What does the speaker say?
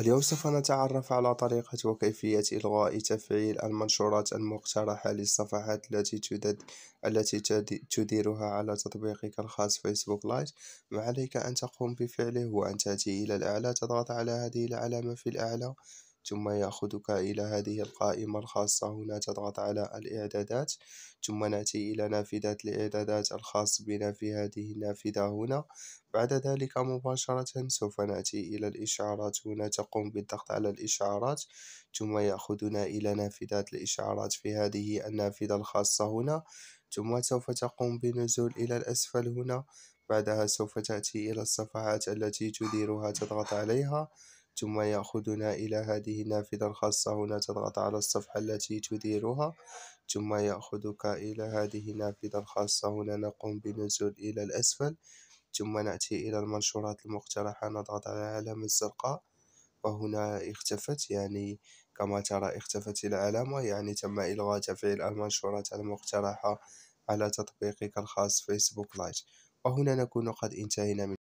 اليوم سوف نتعرف على طريقة وكيفية إلغاء تفعيل المنشورات المقترحة للصفحات التي التي تديرها على تطبيقك الخاص فيسبوك لايت ما عليك أن تقوم بفعله هو أن تأتي إلى الأعلى تضغط على هذه العلامة في الأعلى ثم يأخذك إلى هذه القائمة الخاصة هنا تضغط على الإعدادات ثم نأتي إلى نافذة الإعدادات الخاص بنا في هذه النافذة هنا بعد ذلك مباشرة سوف نأتي إلى الإشعارات هنا تقوم بالضغط على الإشعارات ثم يأخذنا إلى نافذة الإشعارات في هذه النافذة الخاصة هنا ثم سوف تقوم بنزول إلى الأسفل هنا بعدها سوف تأتي إلى الصفحات التي تديرها تضغط عليها ثم يأخذنا إلى هذه النافذة الخاصة هنا تضغط على الصفحة التي تديرها ثم يأخذك إلى هذه النافذة الخاصة هنا نقوم بنزول إلى الأسفل ثم نأتي إلى المنشورات المقترحة نضغط على العلامة الزرقاء وهنا اختفت يعني كما ترى اختفت العلامة يعني تم إلغاء تفعيل المنشورات المقترحة على تطبيقك الخاص فيسبوك لايت وهنا نكون قد انتهينا من